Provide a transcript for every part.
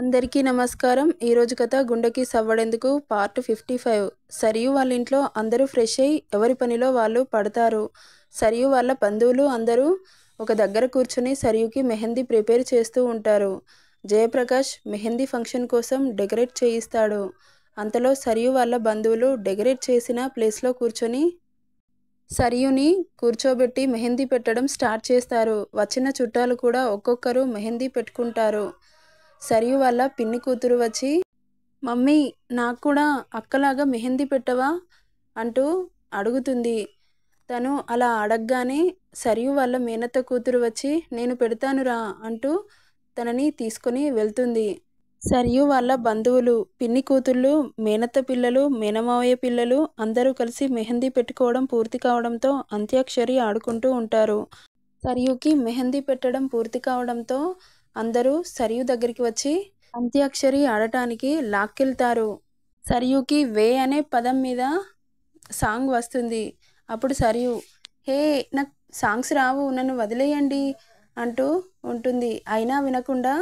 అందరికీ నమస్కారం ఈరోజు కథ గుండెకి సవ్వడేందుకు పార్ట్ ఫిఫ్టీ ఫైవ్ సరియు వాళ్ళ ఇంట్లో అందరూ ఫ్రెష్ అయ్యి ఎవరి పనిలో వాళ్ళు పడతారు సరియు వాళ్ళ బంధువులు అందరూ ఒక దగ్గర కూర్చొని సరియుకి మెహందీ ప్రిపేర్ చేస్తూ ఉంటారు జయప్రకాష్ మెహందీ ఫంక్షన్ కోసం డెకరేట్ చేయిస్తాడు అంతలో సరియు వాళ్ళ బంధువులు డెకరేట్ చేసిన ప్లేస్లో కూర్చొని సరియుని కూర్చోబెట్టి మెహందీ పెట్టడం స్టార్ట్ చేస్తారు వచ్చిన చుట్టాలు కూడా ఒక్కొక్కరు మెహందీ పెట్టుకుంటారు సరియు వాళ్ళ పిన్ని కూతురు వచ్చి మమ్మీ నాకు కూడా అక్కలాగా మెహందీ పెట్టవా అంటూ అడుగుతుంది తను అలా అడగగానే సరియు వాళ్ళ మేనత్త కూతురు వచ్చి నేను పెడతానురా అంటూ తనని తీసుకొని వెళ్తుంది సరియు వాళ్ళ బంధువులు పిన్ని కూతుళ్ళు మేనత్త పిల్లలు మేనమావయ్య పిల్లలు అందరూ కలిసి మెహందీ పెట్టుకోవడం పూర్తి కావడంతో అంత్యాక్షరి ఆడుకుంటూ ఉంటారు సరియుకి మెహందీ పెట్టడం పూర్తి కావడంతో అందరూ సరియు దగ్గరికి వచ్చి అంత్యాక్షరి ఆడటానికి లాక్కెళ్తారు సరియుకి వే అనే పదం మీద సాంగ్ వస్తుంది అప్పుడు సరియు హే నాకు సాంగ్స్ రావు నన్ను వదిలేయండి అంటూ ఉంటుంది అయినా వినకుండా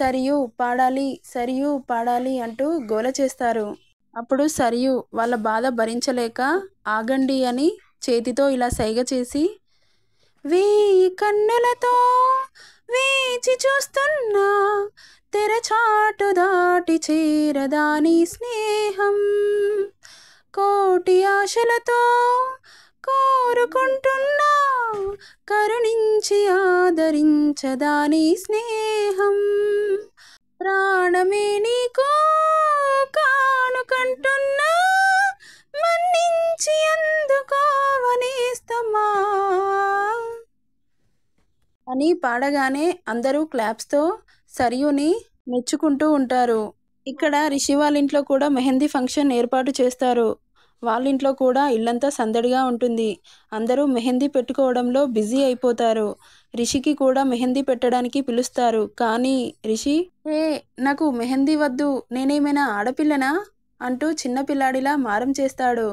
సరియు పాడాలి సరియు పాడాలి అంటూ గోల చేస్తారు అప్పుడు సరియు వాళ్ళ బాధ భరించలేక ఆగండి అని చేతితో ఇలా సైగ చేసి వెయ్యి కన్నులతో వేచి చూస్తున్నా తెరచాటు దాటి చేరదాని స్నేహం కోటి ఆశలతో కోరుకుంటున్నా కరుణించి ఆదరించదాని స్నేహం ప్రాణమే నీకు కానుకంటున్నా అని పాడగానే అందరూ క్లాప్స్తో సరియుని మెచ్చుకుంటూ ఉంటారు ఇక్కడ రిషి వాళ్ళ ఇంట్లో కూడా మెహందీ ఫంక్షన్ ఏర్పాటు చేస్తారు వాళ్ళ ఇంట్లో కూడా ఇల్లంతా సందడిగా ఉంటుంది అందరూ మెహందీ పెట్టుకోవడంలో బిజీ అయిపోతారు రిషికి కూడా మెహందీ పెట్టడానికి పిలుస్తారు కానీ రిషి ఏ నాకు మెహందీ వద్దు నేనేమైనా ఆడపిల్లనా అంటూ చిన్నపిల్లాడిలా మారం చేస్తాడు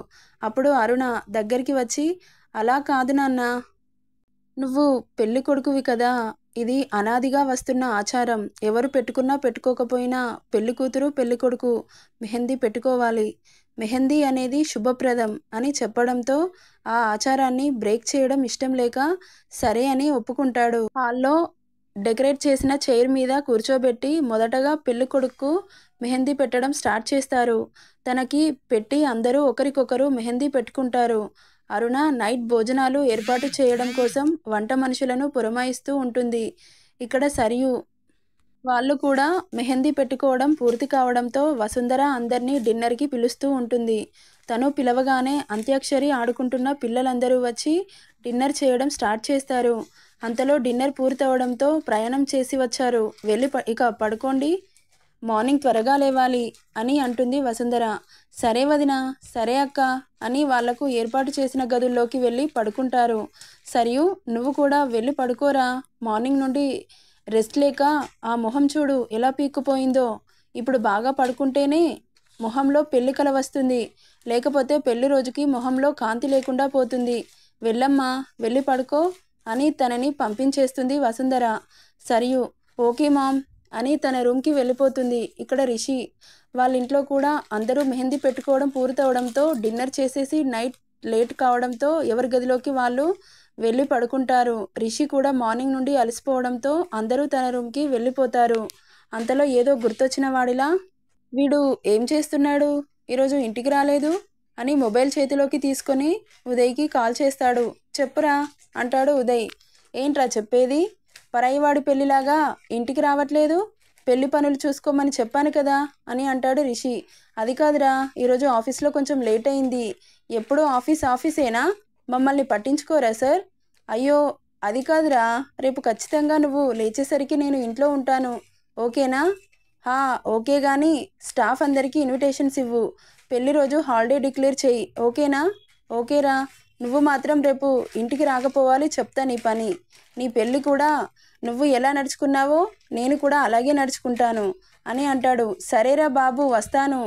అప్పుడు అరుణ దగ్గరికి వచ్చి అలా కాదు నాన్న నువ్వు పెళ్లి కొడుకువి కదా ఇది అనాదిగా వస్తున్న ఆచారం ఎవరు పెట్టుకున్నా పెట్టుకోకపోయినా పెళ్లి కూతురు పెళ్లి కొడుకు మెహందీ పెట్టుకోవాలి మెహందీ అనేది శుభప్రదం అని చెప్పడంతో ఆ ఆచారాన్ని బ్రేక్ చేయడం ఇష్టం లేక సరే అని ఒప్పుకుంటాడు హాల్లో డెకరేట్ చేసిన చైర్ మీద కూర్చోబెట్టి మొదటగా పెళ్లి కొడుకు మెహందీ పెట్టడం స్టార్ట్ చేస్తారు తనకి పెట్టి అందరూ ఒకరికొకరు మెహందీ పెట్టుకుంటారు అరుణ నైట్ భోజనాలు ఏర్పాటు చేయడం కోసం వంట మనుషులను పురమాయిస్తూ ఉంటుంది ఇక్కడ సరియు వాళ్ళు కూడా మెహందీ పెట్టుకోవడం పూర్తి కావడంతో వసుంధర అందరినీ డిన్నర్కి పిలుస్తూ ఉంటుంది తను పిలవగానే అంత్యాక్షరి ఆడుకుంటున్న పిల్లలందరూ వచ్చి డిన్నర్ చేయడం స్టార్ట్ చేస్తారు అంతలో డిన్నర్ పూర్తవడంతో ప్రయాణం చేసి వచ్చారు వెళ్ళి ఇక పడుకోండి మార్నింగ్ త్వరగా లేవాలి అని అంటుంది వసుంధర సరే వదిన సరే అక్క అని వాళ్లకు ఏర్పాటు చేసిన గదుల్లోకి వెళ్ళి పడుకుంటారు సరియు నువ్వు కూడా వెళ్ళి పడుకోరా మార్నింగ్ నుండి రెస్ట్ లేక ఆ మొహం చూడు ఎలా పీక్కుపోయిందో ఇప్పుడు బాగా పడుకుంటేనే మొహంలో పెళ్లి కల వస్తుంది లేకపోతే పెళ్లి రోజుకి మొహంలో కాంతి లేకుండా పోతుంది వెళ్ళమ్మా వెళ్ళి పడుకో అని తనని పంపించేస్తుంది వసుంధర సరియు ఓకే మామ్ అని తన రూమ్కి వెళ్ళిపోతుంది ఇక్కడ రిషి వాళ్ళ ఇంట్లో కూడా అందరూ మెహందీ పెట్టుకోవడం పూర్తవడంతో డిన్నర్ చేసేసి నైట్ లేట్ కావడంతో ఎవరి గదిలోకి వాళ్ళు వెళ్ళి పడుకుంటారు రిషి కూడా మార్నింగ్ నుండి అలసిపోవడంతో అందరూ తన రూమ్కి వెళ్ళిపోతారు అంతలో ఏదో గుర్తొచ్చిన వాడిలా వీడు ఏం చేస్తున్నాడు ఈరోజు ఇంటికి రాలేదు అని మొబైల్ చేతిలోకి తీసుకొని ఉదయ్కి కాల్ చేస్తాడు చెప్పురా అంటాడు ఉదయ్ ఏంట్రా చెప్పేది పరాయివాడి పెళ్ళిలాగా ఇంటికి రావట్లేదు పెళ్లి పనులు చూసుకోమని చెప్పాను కదా అని అంటాడు రిషి అది కాదురా ఈరోజు ఆఫీస్లో కొంచెం లేట్ అయింది ఎప్పుడూ ఆఫీస్ ఆఫీసేనా మమ్మల్ని పట్టించుకోరా సార్ అయ్యో అది కాదురా రేపు ఖచ్చితంగా నువ్వు లేచేసరికి నేను ఇంట్లో ఉంటాను ఓకేనా హా ఓకే కానీ స్టాఫ్ అందరికీ ఇన్విటేషన్స్ ఇవ్వు పెళ్లి రోజు హాలిడే డిక్లేర్ చేయి ఓకేనా ఓకేరా నువ్వు మాత్రం రేపు ఇంటికి రాకపోవాలి చెప్తా నీ పని నీ పెళ్ళి కూడా నువ్వు ఎలా నడుచుకున్నావో నేను కూడా అలాగే నడుచుకుంటాను అని అంటాడు సరేరా బాబు వస్తాను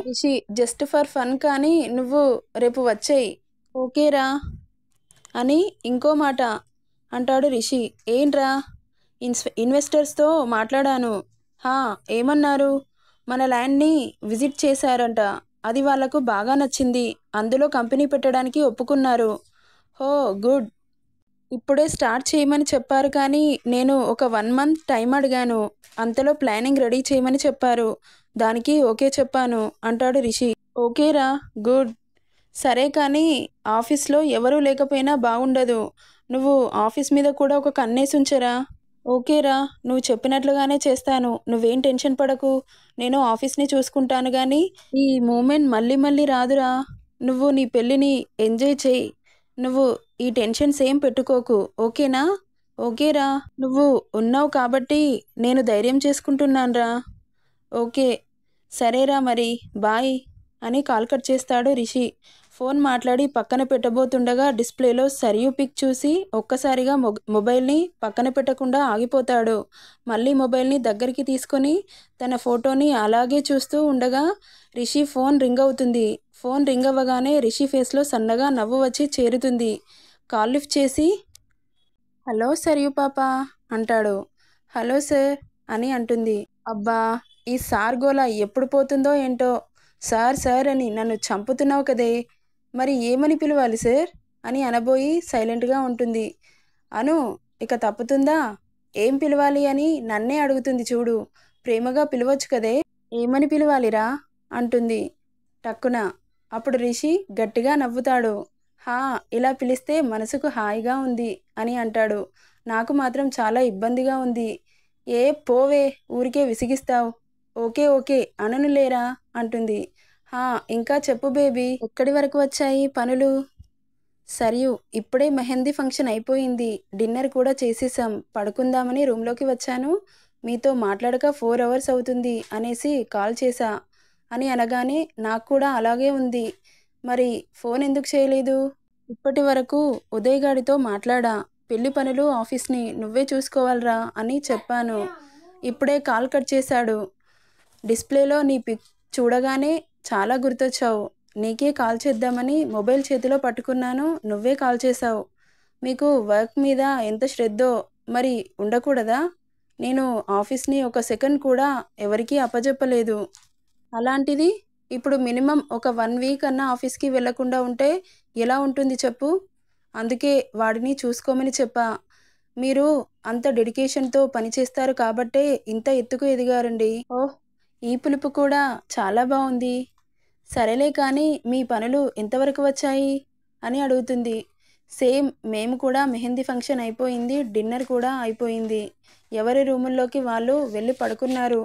జస్ట్ ఫర్ ఫన్ కానీ నువ్వు రేపు వచ్చేయి ఓకేరా అని ఇంకో మాట అంటాడు రిషి ఏంట్రా ఇన్స్ ఇన్వెస్టర్స్తో మాట్లాడాను హా ఏమన్నారు మన ల్యాండ్ని విజిట్ చేశారంట అది వాళ్లకు బాగా నచ్చింది అందులో కంపెనీ పెట్టడానికి ఒప్పుకున్నారు హో గుడ్ ఇప్పుడే స్టార్ట్ చేయమని చెప్పారు కానీ నేను ఒక వన్ మంత్ టైం అడిగాను అంతలో ప్లానింగ్ రెడీ చేయమని చెప్పారు దానికి ఓకే చెప్పాను అంటాడు రిషి ఓకేరా గుడ్ సరే కానీ ఆఫీస్లో ఎవరూ లేకపోయినా బాగుండదు నువ్వు ఆఫీస్ మీద కూడా ఒక కన్నేసి ఉంచరా ఓకేరా నువ్వు చెప్పినట్లుగానే చేస్తాను నువ్వేం టెన్షన్ పడకు నేను ఆఫీస్ని చూసుకుంటాను కానీ ఈ మూమెంట్ మళ్ళీ మళ్ళీ రాదురా నువ్వు నీ పెళ్ళిని ఎంజాయ్ చేయి నువ్వు ఈ టెన్షన్స్ ఏం పెట్టుకోకు ఓకేనా ఓకేరా నువ్వు ఉన్నావు కాబట్టి నేను ధైర్యం చేసుకుంటున్నానురా ఓకే సరేరా మరి బాయ్ అని కాల్ కట్ చేస్తాడు రిషి ఫోన్ మాట్లాడి పక్కన పెట్టబోతుండగా డిస్ప్లేలో సరియు పిక్ చూసి ఒక్కసారిగా మొబైల్ని పక్కన పెట్టకుండా ఆగిపోతాడు మళ్ళీ మొబైల్ని దగ్గరికి తీసుకొని తన ఫోటోని అలాగే చూస్తూ ఉండగా రిషి ఫోన్ రింగ్ అవుతుంది ఫోన్ రింగ్ అవ్వగానే రిషి ఫేస్లో సన్నగా నవ్వు వచ్చి చేరుతుంది కాల్ లిఫ్ట్ చేసి హలో సరియు పాప అంటాడు హలో సార్ అని అంటుంది అబ్బా ఈ సార్గోలా ఎప్పుడు పోతుందో ఏంటో సార్ సార్ అని నన్ను చంపుతున్నావు కదే మరి ఏమని పిలవాలి సార్ అని అనబోయి సైలెంట్గా ఉంటుంది అను ఇక తప్పుతుందా ఏం పిలవాలి అని నన్నే అడుగుతుంది చూడు ప్రేమగా పిలవచ్చు కదే ఏమని పిలవాలిరా అంటుంది టక్కున అప్పుడు రిషి గట్టిగా నవ్వుతాడు హా ఇలా పిలిస్తే మనసుకు హాయిగా ఉంది అని అంటాడు నాకు మాత్రం చాలా ఇబ్బందిగా ఉంది ఏ పోవే ఊరికే విసిగిస్తావు ఓకే ఓకే అనను లేరా అంటుంది హా ఇంకా చెప్పు బేబీ. ఎక్కడి వరకు వచ్చాయి పనులు? సరియు ఇప్పుడే మెహందీ ఫంక్షన్ అయిపోయింది. డిన్నర్ కూడా చేసేసాం పడుకుందామని రూంలోకి వచ్చాను. మీతో మాట్లాడక ఫోర్ అవర్స్ అవుతుంది అనేసి కాల్ చేశా అని అనగానే నాకు కూడా అలాగే ఉంది. మరి ఫోన్ ఎందుకు చేయలేదు? ఇప్పటి వరకు ఉదయ్ మాట్లాడా. పెళ్లి పనులు, ఆఫీస్‌ని నువ్వే చూసుకోవాలిరా అని చెప్పాను. ఇప్పుడే కాల్ కట్ చేశాడు. డిస్‌ప్లేలో నీ పిక్ చూడగానే చాలా గుర్తొచ్చావు నీకే కాల్ చేద్దామని మొబైల్ చేతిలో పట్టుకున్నాను నువ్వే కాల్ చేశావు మీకు వర్క్ మీద ఎంత శ్రద్ధో మరి ఉండకూడదా నేను ఆఫీస్ని ఒక సెకండ్ కూడా ఎవరికీ అప్పజెప్పలేదు అలాంటిది ఇప్పుడు మినిమం ఒక వన్ వీక్ అన్న ఆఫీస్కి వెళ్లకుండా ఉంటే ఎలా ఉంటుంది చెప్పు అందుకే వాడిని చూసుకోమని చెప్పా మీరు అంత డెడికేషన్తో పనిచేస్తారు కాబట్టే ఇంత ఎత్తుకు ఎదిగారండి ఓహ్ ఈ పులుపు కూడా చాలా బాగుంది సరేలే కానీ మీ పనులు ఎంతవరకు వచ్చాయి అని అడుగుతుంది సేమ్ మేము కూడా మెహందీ ఫంక్షన్ అయిపోయింది డిన్నర్ కూడా అయిపోయింది ఎవరి రూముల్లోకి వాళ్ళు వెళ్ళి పడుకున్నారు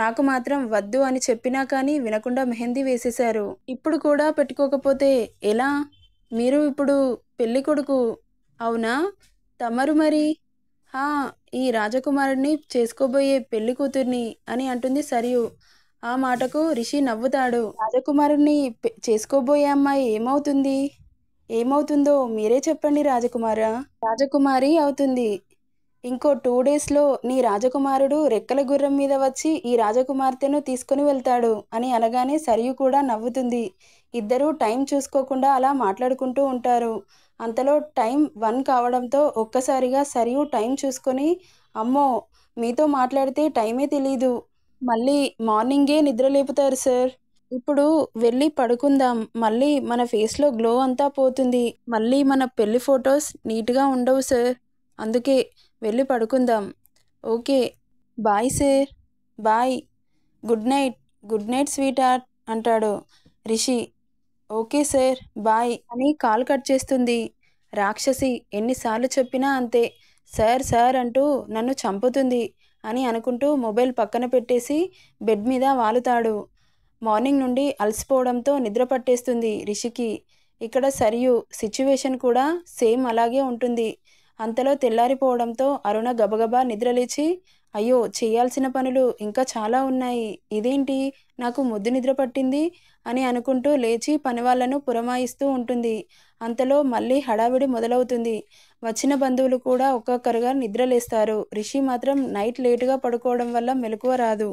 నాకు మాత్రం వద్దు అని చెప్పినా కానీ వినకుండా మెహందీ వేసేశారు ఇప్పుడు కూడా పెట్టుకోకపోతే ఎలా మీరు ఇప్పుడు పెళ్ళి కొడుకు అవునా తమరు మరి హా ఈ రాజకుమారుడిని చేసుకోబోయే పెళ్లి కూతుర్ని అని అంటుంది సరియు ఆ మాటకు రిషి నవ్వుతాడు రాజకుమారుణ్ణి చేసుకోబోయే అమ్మాయి ఏమవుతుంది ఏమవుతుందో మీరే చెప్పండి రాజకుమారా రాజకుమారి అవుతుంది ఇంకో టూ డేస్లో నీ రాజకుమారుడు రెక్కల గుర్రం మీద వచ్చి ఈ రాజకుమార్తెను తీసుకుని వెళ్తాడు అని అనగానే సరియు కూడా నవ్వుతుంది ఇద్దరూ టైం చూసుకోకుండా అలా మాట్లాడుకుంటూ ఉంటారు అంతలో టైం వన్ కావడంతో ఒక్కసారిగా సరియు టైం చూసుకొని అమ్మో మీతో మాట్లాడితే టైమే తెలీదు మళ్ళీ మార్నింగే నిద్ర లేపుతారు సార్ ఇప్పుడు వెళ్ళి పడుకుందాం మళ్ళీ మన ఫేస్లో గ్లో అంతా పోతుంది మళ్ళీ మన పెళ్లి ఫొటోస్ నీట్గా ఉండవు సార్ అందుకే వెళ్ళి పడుకుందాం okay bye sir bye good night good night sweetheart అంటాడు రిషి ఓకే సార్ బాయ్ అని కాల్ కట్ చేస్తుంది రాక్షసి ఎన్నిసార్లు చెప్పినా అంతే సార్ సార్ అంటూ నన్ను చంపుతుంది అని అనుకుంటూ మొబైల్ పక్కన పెట్టేసి బెడ్ మీద వాలుతాడు మార్నింగ్ నుండి అలసిపోవడంతో నిద్ర పట్టేస్తుంది రిషికి ఇక్కడ సరియు సిచ్యువేషన్ కూడా సేమ్ అలాగే ఉంటుంది అంతలో తెల్లారిపోవడంతో అరుణ గబగబా నిద్రలేచి అయ్యో చేయాల్సిన పనులు ఇంకా చాలా ఉన్నాయి ఇదేంటి నాకు ముద్దు నిద్ర పట్టింది అని అనుకుంటూ లేచి పనివాళ్లను పురమాయిస్తూ ఉంటుంది అంతలో మళ్ళీ హడావిడి మొదలవుతుంది వచ్చిన బంధువులు కూడా ఒక్కొక్కరుగా నిద్రలేస్తారు రిషి మాత్రం నైట్ లేటుగా పడుకోవడం వల్ల మెలకువ రాదు